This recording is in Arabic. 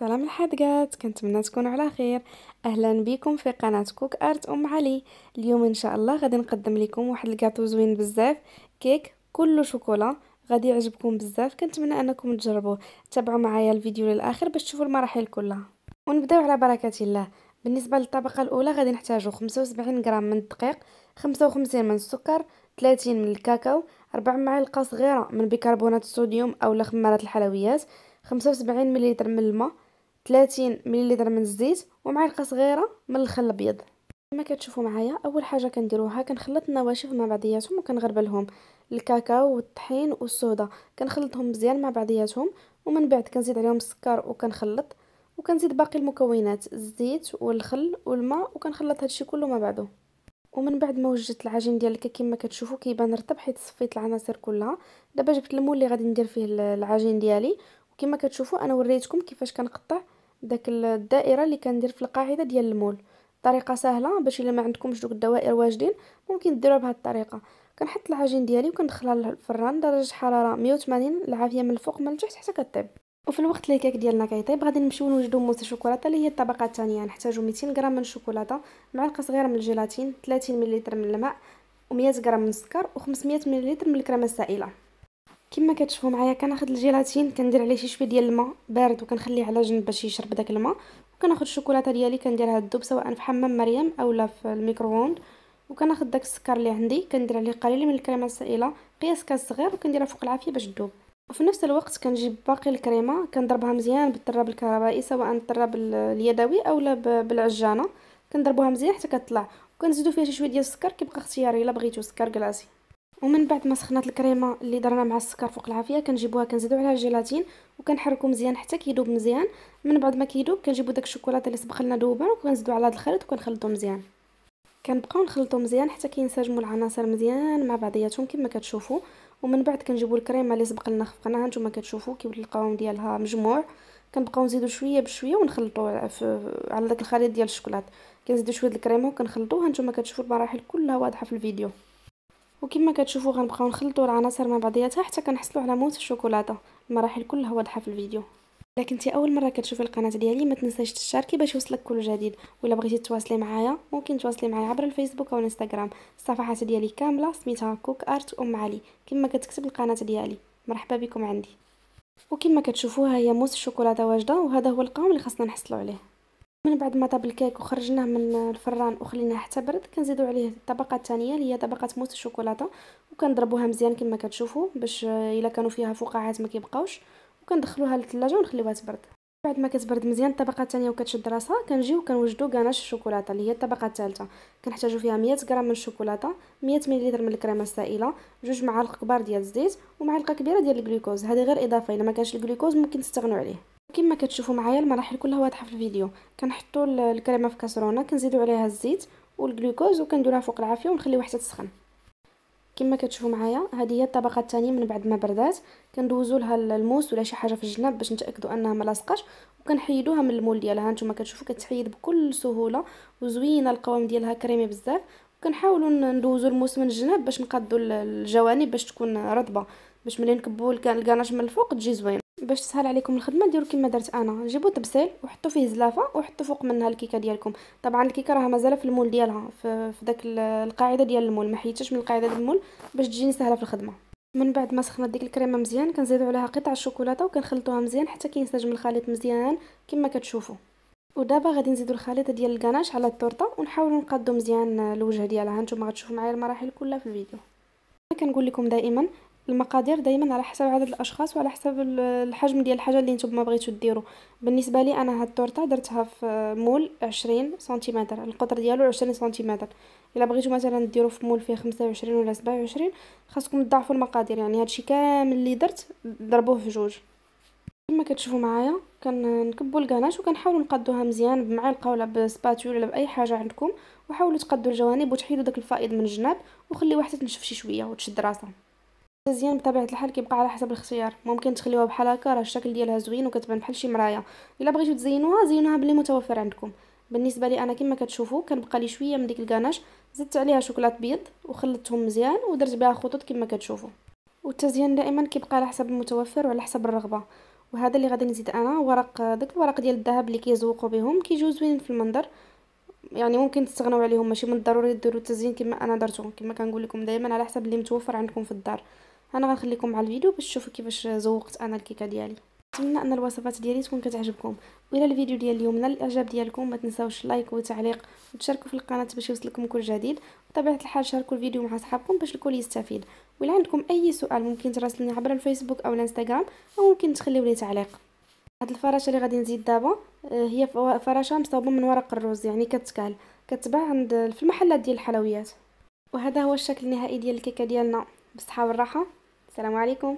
سلام الحدقات كنتمنى تكونوا على خير اهلا بكم في قناه كوك ارت ام علي اليوم ان شاء الله غادي نقدم لكم واحد الكاطو زوين بزاف كيك كله شوكولا غادي يعجبكم بزاف كنتمنى انكم تجربوه تابعوا معايا الفيديو للاخر باش تشوفوا المراحل كلها ونبداو على بركه الله بالنسبه للطبقه الاولى غادي نحتاجو 75 غرام من الدقيق 55 من السكر 30 من الكاكاو 4 معالق صغيره من بيكربونات الصوديوم او خمارات الحلويات 75 مليلتر من الماء 30 مليلتر من الزيت ومعلقه صغيره من الخل الابيض كما كتشوفوا معايا اول حاجه كنديروها كنخلط النواشف مع بعضياتهم وكنغربلهم الكاكاو والطحين والصودا كنخلطهم مزيان مع بعضياتهم ومن بعد كنزيد عليهم السكر وكنخلط وكنزيد باقي المكونات الزيت والخل والماء وكنخلط هادشي كله مع بعضه ومن بعد ما وجدت العجين ديال الكيك كما كتشوفوا كيبان رطب حيت صفيت العناصر كلها دابا جبت المول اللي غادي ندير فيه العجين ديالي وكما كتشوفوا انا وريتكم كيفاش كنقطع داك الدائره اللي كندير في القاعده ديال المول طريقه سهله باش الا ما عندكمش دوك الدوائر واجدين ممكن ديروها بهذه الطريقه كنحط العجين ديالي وكندخلها للفران درجه حراره 180 العافيه من الفوق من التحت حتى كطيب وفي الوقت اللي الكيك ديالنا كيطيب غادي نمشيو نوجدو موس الشوكولاته اللي هي الطبقه الثانيه نحتاجو 200 غرام من الشوكولاته معلقه صغيره من الجيلاتين 30 ملل من الماء و100 غرام من السكر و500 ملل من الكريمه السائله كما كتشوفوا معايا كناخذ الجيلاتين كندير عليه شي شويه ديال الماء بارد وكنخليه على جنب باش يشرب داك الماء وكناخذ الشوكولاته ديالي كنديرها الذوب سواء في حمام مريم اولا في الميكرووند وكناخذ داك السكر اللي عندي كندير عليه قليل من الكريمه السائله قياس كاس صغير وكنديرها فوق العافيه باش تذوب وفي نفس الوقت كنجيب باقي الكريمه كنضربها مزيان بالطراب الكهربائي سواء الطراب اليدوي اولا بالعجانه كنضربوها مزيان حتى كتطلع وكنزيدو فيها شي شويه ديال السكر كيبقى اختياري الا بغيتو سكر كلاصي ومن بعد ما سخنات الكريمه اللي درنا مع السكر فوق العافيه كنجيبوها كنزيدو عليها الجيلاتين وكنحركو مزيان حتى كيدوب مزيان من بعد ما كيدوب كنجيبو داك الشوكولاته اللي سبق لنا وكنزيدو على هذا الخليط وكنخلطو مزيان كنبقاو نخلطو مزيان حتى كينسجموا العناصر مزيان مع بعضياتهم كما كتشوفوا ومن بعد كنجيبو الكريمه اللي سبق لنا خفقناها نتوما كتشوفوا كيولي القوام ديالها مجموع كنبقاو نزيدو شويه بشويه ونخلطو على داك الخليط ديال الشوكولات كنزيدو شويه الكريمه وكنخلطوها نتوما كتشوفوا المراحل كلها واضحه في الفيديو وكما كتشوفوا غنبقاو نخلطوا العناصر مع بعضياتها حتى كنحصلوا على موس الشوكولاته المراحل كلها واضحه في الفيديو الا كنتي اول مره كتشوفي القناه ديالي ما تنساش تشاركي باش يوصلك كل جديد ولا بغيتي تواصلي معايا ممكن تواصلي معايا عبر الفيسبوك او الانستغرام الصفحات ديالي كامله سميتها كوك ارت ام علي كما كتكتب القناه ديالي مرحبا بكم عندي وكما كتشوفوها هي موس الشوكولاته واجده وهذا هو القوام اللي خاصنا نحصلوا عليه من بعد ما طاب الكيك وخرجناه من الفران وخليناه حتى برد كنزيدو عليه الطبقه الثانيه اللي هي طبقه موس الشوكولاته وكنضربوها مزيان كما كتشوفوا باش الا كانوا فيها فقاعات ما كيبقاوش وكندخلوها للثلاجه ونخليوها تبرد بعد ما كتبرد مزيان الطبقه الثانيه وكتشد راسها كنجيو كنوجدو غاناش الشوكولاته اللي هي الطبقه الثالثه كنحتاجو فيها 100 غرام من الشوكولاته 100 مليلتر من الكريمه السائله جوج معالق كبار ديال الزيت ومعلقه كبيره ديال الجلوكوز هذه غير اضافه الا ما كانش الجلوكوز ممكن تستغنوا عليه كما كتشوفوا معايا المراحل كلها واضحه في الفيديو كنحطوا الكريمه في كاسرونه كنزيدوا عليها الزيت والجلوكوز وكنديروها فوق العافيه ونخليوها حتى تسخن كما كتشوفوا معايا هذه هي الطبقه الثانيه من بعد ما بردات كندوزوا لها الموس ولا شي حاجه في الجناب باش نتاكدوا انها ما لاصقاش وكنحيدوها من المول ديالها هانتوما كتشوفوا كتحيد بكل سهوله وزوينه القوام ديالها كريمي بزاف وكنحاولوا ندوزوا الموس من الجناب باش نقادوا الجوانب باش تكون رطبه باش ملي نكبوا الكاناش من الفوق تجي زوينه باش تسهل عليكم الخدمه ديروا كما درت انا جيبوا طبسيل وحطوا فيه زلافه وحطوا فوق منها الكيكه ديالكم طبعا الكيكه راها مازال في المول ديالها في, في داك القاعده ديال المول ما حيتش من القاعده ديال المول باش تجيني سهله في الخدمه من بعد ما سخنت ديك الكريمه مزيان كنزيدوا عليها قطع الشوكولاته وكنخلطوها مزيان حتى كينسجم الخليط مزيان كما كتشوفوا ودابا غادي نزيدوا الخليط ديال الكناش على التورته ونحاولوا نقادو مزيان الوجه ديالها هانتوما غتشوفوا معايا المراحل كلها في الفيديو كنقول لكم دائما المقادير دائما على حسب عدد الاشخاص وعلى حسب الحجم ديال الحاجه اللي نتوما بغيتو ديرو بالنسبه لي انا هاد التورته درتها في مول 20 سنتيمتر القطر ديالو 20 سنتيمتر الا بغيتو مثلا ديرو في مول فيه 25 ولا 27 خاصكم تضاعفوا المقادير يعني هادشي كامل اللي درت ضربوه في جوج كما كتشوفوا معايا كنكبوا الكناش وكنحاولوا نقادوها مزيان بمعلقه ولا بسباتول ولا باي حاجه عندكم وحاولوا تقادوا الجوانب وتحيدوا داك الفائض من الجناب وخليوها حتى تنشف شي شويه وتشد راسها مزيان بطبيعه الحال كيبقى على حسب الاختيار ممكن تخليوها بحال هكا راه الشكل ديالها زوين وكتبان بحال شي مرايه الا بغيتو تزينوها زينوها باللي متوفر عندكم بالنسبه لي انا كما كتشوفوا كنبقى لي شويه من ديك الكاناش زدت عليها شوكولات بيض وخلطتهم مزيان ودرت بها خطوط كما كتشوفوا والتزيين دائما كيبقى على حسب المتوفر وعلى حسب الرغبه وهذا اللي غادي نزيد انا ورق داك الورق ديال الذهب اللي كيزوقوا بهم كيجيو زوينين في المنظر يعني ممكن تستغناو عليهم ماشي من الضروري ديروا التزيين كما انا درتو كما كنقول لكم دائما على حسب اللي متوفر عندكم في الدار انا غنخليكم مع الفيديو باش تشوفوا كيفاش زوقت انا الكيكه ديالي نتمنى ان الوصفات ديالي تكون كتعجبكم والى الفيديو ديال اليوم نال الاعجاب ديالكم ما تنساوش لايك وتعليق وتشاركوا في القناه باش يوصلكم كل جديد وطبيعه الحال شاركوا الفيديو مع صحابكم باش الكل يستفيد والى عندكم اي سؤال ممكن تراسلوني عبر الفيسبوك او الانستغرام او ممكن تخليوا لي تعليق هاد الفراشه اللي غادي نزيد دابا آه، هي فراشه مصوبه من ورق الرز يعني كتكال كتباع عند في المحلات ديال الحلويات وهذا هو الشكل النهائي ديال الكيكه ديالنا بالصحه والراحه السلام عليكم